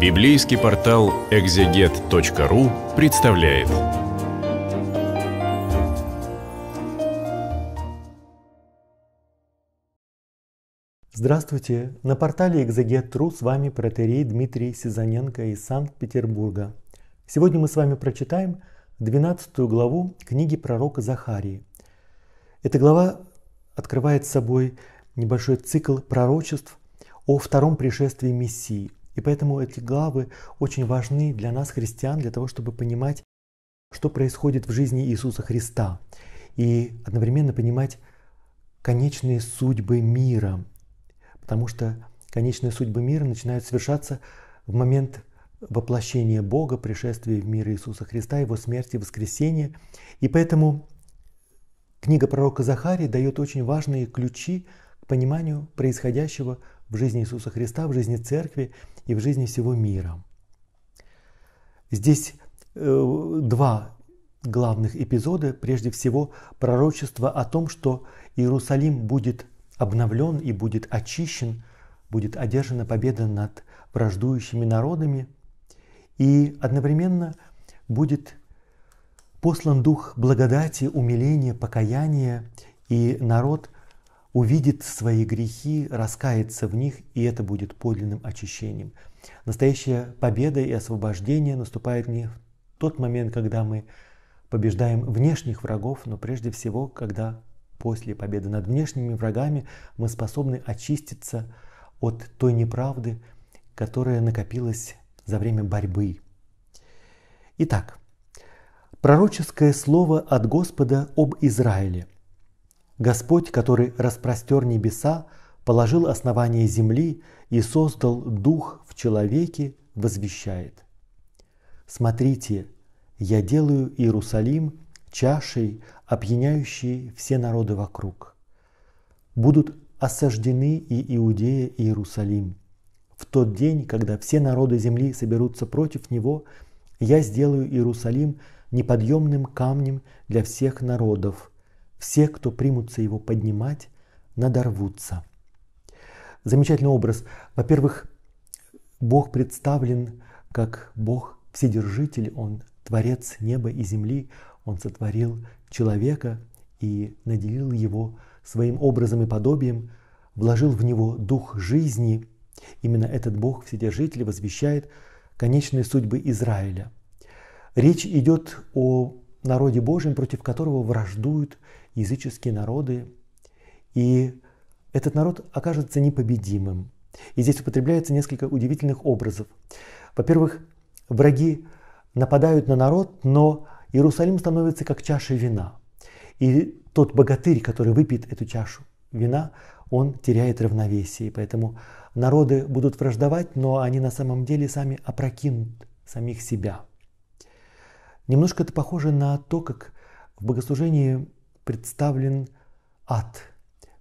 Библейский портал экзегет.ру представляет. Здравствуйте! На портале экзегет.ру с вами протерей Дмитрий Сизаненко из Санкт-Петербурга. Сегодня мы с вами прочитаем 12 главу книги пророка Захарии. Эта глава открывает собой небольшой цикл пророчеств о втором пришествии Мессии, и поэтому эти главы очень важны для нас, христиан, для того, чтобы понимать, что происходит в жизни Иисуса Христа. И одновременно понимать конечные судьбы мира. Потому что конечные судьбы мира начинают совершаться в момент воплощения Бога, пришествия в мир Иисуса Христа, Его смерти, воскресения. И поэтому книга пророка Захарии дает очень важные ключи к пониманию происходящего в жизни Иисуса Христа, в жизни Церкви и в жизни всего мира. Здесь э, два главных эпизода, прежде всего пророчество о том, что Иерусалим будет обновлен и будет очищен, будет одержана победа над враждующими народами, и одновременно будет послан дух благодати, умиления, покаяния, и народ увидит свои грехи, раскается в них, и это будет подлинным очищением. Настоящая победа и освобождение наступает не в тот момент, когда мы побеждаем внешних врагов, но прежде всего, когда после победы над внешними врагами мы способны очиститься от той неправды, которая накопилась за время борьбы. Итак, пророческое слово от Господа об Израиле – Господь, который распростер небеса, положил основание земли и создал дух в человеке, возвещает. Смотрите, я делаю Иерусалим чашей, опьяняющей все народы вокруг. Будут осаждены и Иудея, и Иерусалим. В тот день, когда все народы земли соберутся против него, я сделаю Иерусалим неподъемным камнем для всех народов – все, кто примутся его поднимать, надорвутся. Замечательный образ. Во-первых, Бог представлен как Бог Вседержитель, Он Творец неба и земли, Он сотворил человека и наделил его своим образом и подобием, вложил в него дух жизни. Именно этот Бог Вседержитель возвещает конечные судьбы Израиля. Речь идет о народе Божьем, против которого враждуют языческие народы, и этот народ окажется непобедимым. И здесь употребляется несколько удивительных образов. Во-первых, враги нападают на народ, но Иерусалим становится как чаша вина. И тот богатырь, который выпьет эту чашу вина, он теряет равновесие. поэтому народы будут враждовать, но они на самом деле сами опрокинут самих себя. Немножко это похоже на то, как в богослужении представлен ад.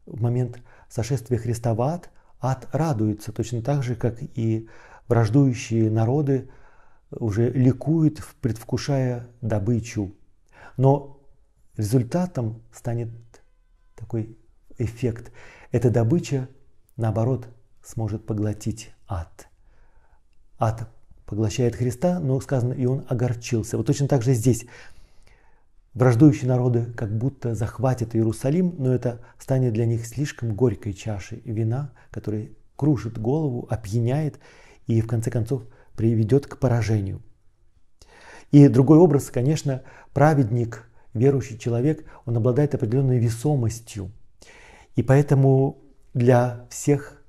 В момент сошествия Христа в ад ад радуется, точно так же, как и враждующие народы уже ликуют, предвкушая добычу. Но результатом станет такой эффект. Эта добыча, наоборот, сможет поглотить ад. Ад поглощает Христа, но сказано, и он огорчился. Вот точно так же здесь. Враждующие народы как будто захватят Иерусалим, но это станет для них слишком горькой чашей вина, которая кружит голову, опьяняет и в конце концов приведет к поражению. И другой образ, конечно, праведник, верующий человек, он обладает определенной весомостью. И поэтому для всех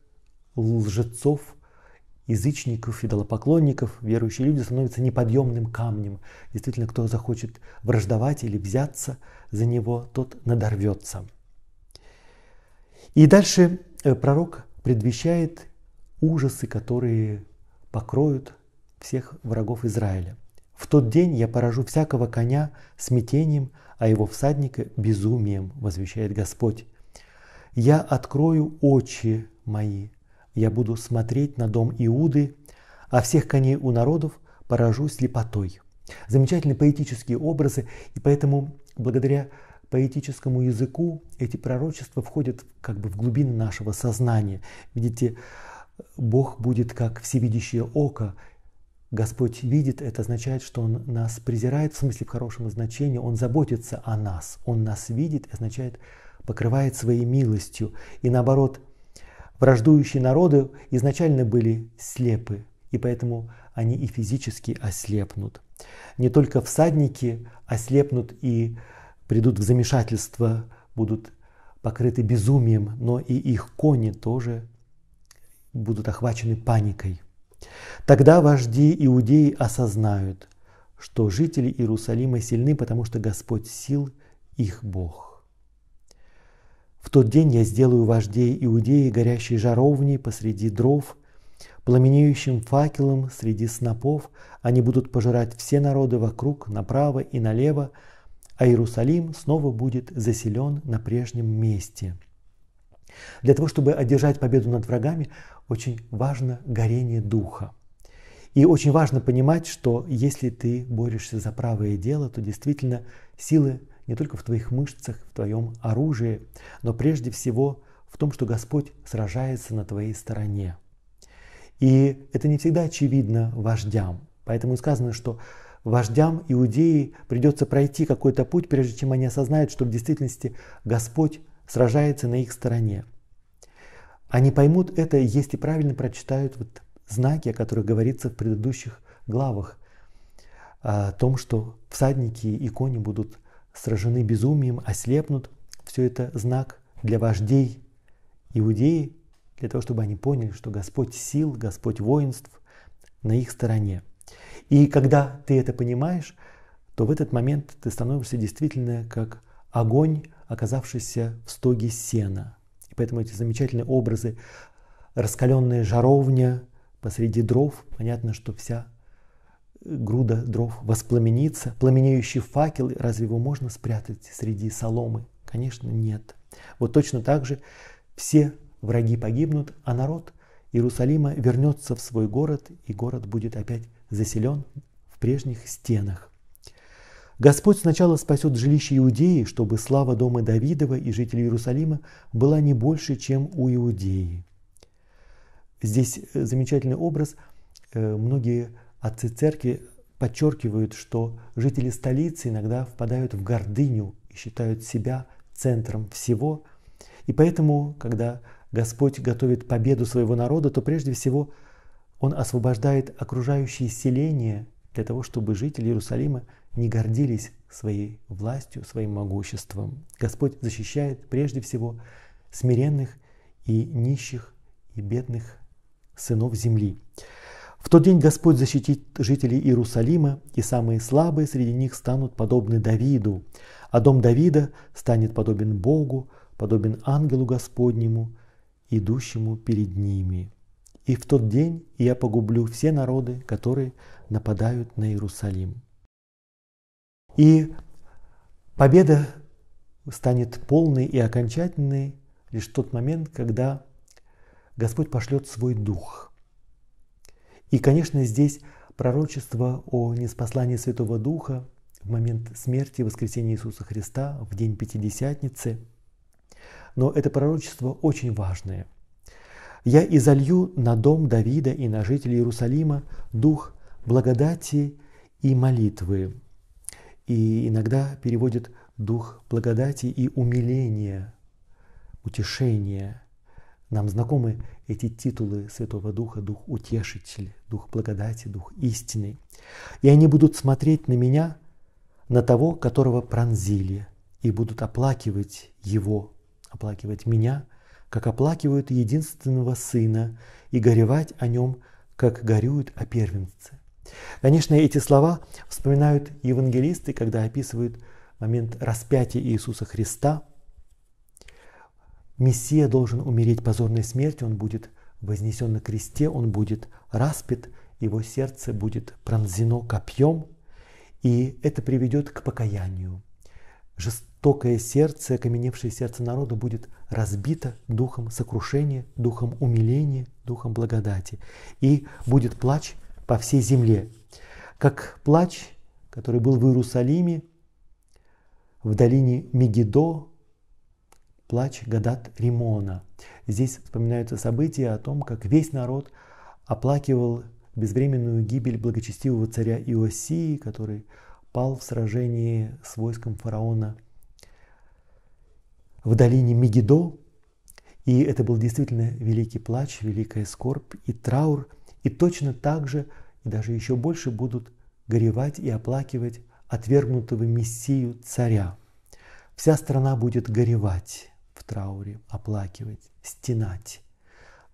лжецов – язычников, идолопоклонников, верующие люди становятся неподъемным камнем. Действительно, кто захочет враждовать или взяться за него, тот надорвется. И дальше э, пророк предвещает ужасы, которые покроют всех врагов Израиля. В тот день я поражу всякого коня смятением, а его всадника безумием, возвещает Господь. Я открою очи мои я буду смотреть на дом Иуды, а всех коней у народов поражу слепотой. Замечательные поэтические образы, и поэтому благодаря поэтическому языку эти пророчества входят как бы в глубины нашего сознания. Видите, Бог будет как всевидящее око. Господь видит, это означает, что Он нас презирает, в смысле в хорошем значении, Он заботится о нас, Он нас видит, означает, покрывает своей милостью. И наоборот, Враждующие народы изначально были слепы, и поэтому они и физически ослепнут. Не только всадники ослепнут и придут в замешательство, будут покрыты безумием, но и их кони тоже будут охвачены паникой. Тогда вожди иудеи осознают, что жители Иерусалима сильны, потому что Господь сил их Бог. В тот день я сделаю вождей Иудеи горящей жаровней посреди дров, пламенеющим факелом среди снопов, они будут пожирать все народы вокруг, направо и налево, а Иерусалим снова будет заселен на прежнем месте. Для того, чтобы одержать победу над врагами, очень важно горение духа. И очень важно понимать, что если ты борешься за правое дело, то действительно силы не только в твоих мышцах, в твоем оружии, но прежде всего в том, что Господь сражается на твоей стороне. И это не всегда очевидно вождям. Поэтому сказано, что вождям Иудеи придется пройти какой-то путь, прежде чем они осознают, что в действительности Господь сражается на их стороне. Они поймут это, если правильно прочитают вот знаки, о которых говорится в предыдущих главах, а, о том, что всадники и кони будут сражены безумием, ослепнут. Все это знак для вождей иудеи, для того, чтобы они поняли, что Господь сил, Господь воинств на их стороне. И когда ты это понимаешь, то в этот момент ты становишься действительно как огонь, оказавшийся в стоге сена. И поэтому эти замечательные образы, раскаленная жаровня посреди дров, понятно, что вся груда дров воспламенится, пламенеющие факелы, разве его можно спрятать среди соломы? Конечно, нет. Вот точно так же все враги погибнут, а народ Иерусалима вернется в свой город, и город будет опять заселен в прежних стенах. Господь сначала спасет жилище Иудеи, чтобы слава дома Давидова и жителей Иерусалима была не больше, чем у Иудеи. Здесь э, замечательный образ. Э, многие Отцы церкви подчеркивают, что жители столицы иногда впадают в гордыню и считают себя центром всего. И поэтому, когда Господь готовит победу своего народа, то прежде всего Он освобождает окружающие селения для того, чтобы жители Иерусалима не гордились своей властью, своим могуществом. Господь защищает прежде всего смиренных и нищих и бедных сынов земли. В тот день Господь защитит жителей Иерусалима, и самые слабые среди них станут подобны Давиду, а дом Давида станет подобен Богу, подобен ангелу Господнему, идущему перед ними. И в тот день я погублю все народы, которые нападают на Иерусалим. И победа станет полной и окончательной лишь в тот момент, когда Господь пошлет свой дух – и, конечно, здесь пророчество о неспослании Святого Духа в момент смерти и воскресения Иисуса Христа, в день Пятидесятницы. Но это пророчество очень важное. «Я изолью на дом Давида и на жителей Иерусалима дух благодати и молитвы». И иногда переводит «дух благодати и умиления», «утешения». Нам знакомы эти титулы Святого Духа, Дух Утешитель, Дух Благодати, Дух Истины. И они будут смотреть на меня, на того, которого пронзили, и будут оплакивать его, оплакивать меня, как оплакивают единственного сына, и горевать о нем, как горюют о первенце. Конечно, эти слова вспоминают евангелисты, когда описывают момент распятия Иисуса Христа – Мессия должен умереть позорной смертью, он будет вознесен на кресте, он будет распит, его сердце будет пронзено копьем, и это приведет к покаянию. Жестокое сердце, окаменевшее сердце народа будет разбито духом сокрушения, духом умиления, духом благодати. И будет плач по всей земле. Как плач, который был в Иерусалиме, в долине Мегидо, плач Гадат Римона. Здесь вспоминаются события о том, как весь народ оплакивал безвременную гибель благочестивого царя Иосии, который пал в сражении с войском фараона в долине Мегидо. И это был действительно великий плач, великая скорбь и траур. И точно так же, и даже еще больше будут горевать и оплакивать отвергнутого Мессию царя. Вся страна будет горевать в трауре, оплакивать, стенать.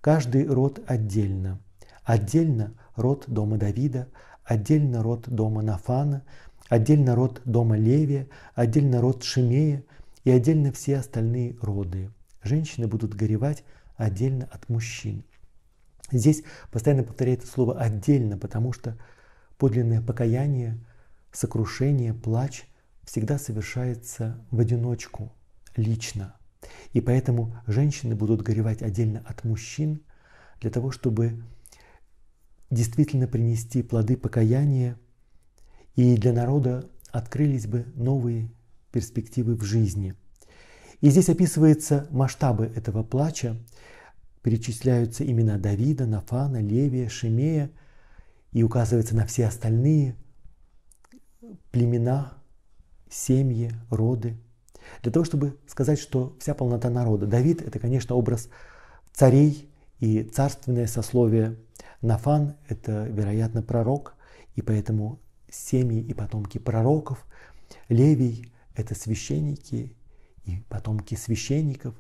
Каждый род отдельно. Отдельно род дома Давида, отдельно род дома Нафана, отдельно род дома Левия, отдельно род Шимея и отдельно все остальные роды. Женщины будут горевать отдельно от мужчин. Здесь постоянно повторяется слово «отдельно», потому что подлинное покаяние, сокрушение, плач всегда совершается в одиночку, лично. И поэтому женщины будут горевать отдельно от мужчин для того, чтобы действительно принести плоды покаяния, и для народа открылись бы новые перспективы в жизни. И здесь описываются масштабы этого плача, перечисляются имена Давида, Нафана, Левия, Шемея, и указывается на все остальные племена, семьи, роды – для того, чтобы сказать, что вся полнота народа. Давид – это, конечно, образ царей и царственное сословие. Нафан – это, вероятно, пророк, и поэтому семьи и потомки пророков. Левий – это священники и потомки священников.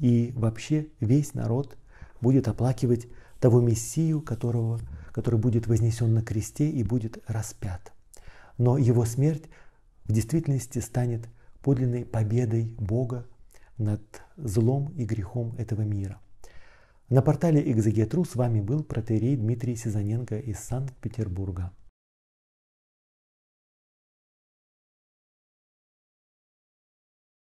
И вообще весь народ будет оплакивать того Мессию, которого, который будет вознесен на кресте и будет распят. Но его смерть в действительности станет подлинной победой Бога над злом и грехом этого мира. На портале «Экзегетру» с вами был протерей Дмитрий Сизаненко из Санкт-Петербурга.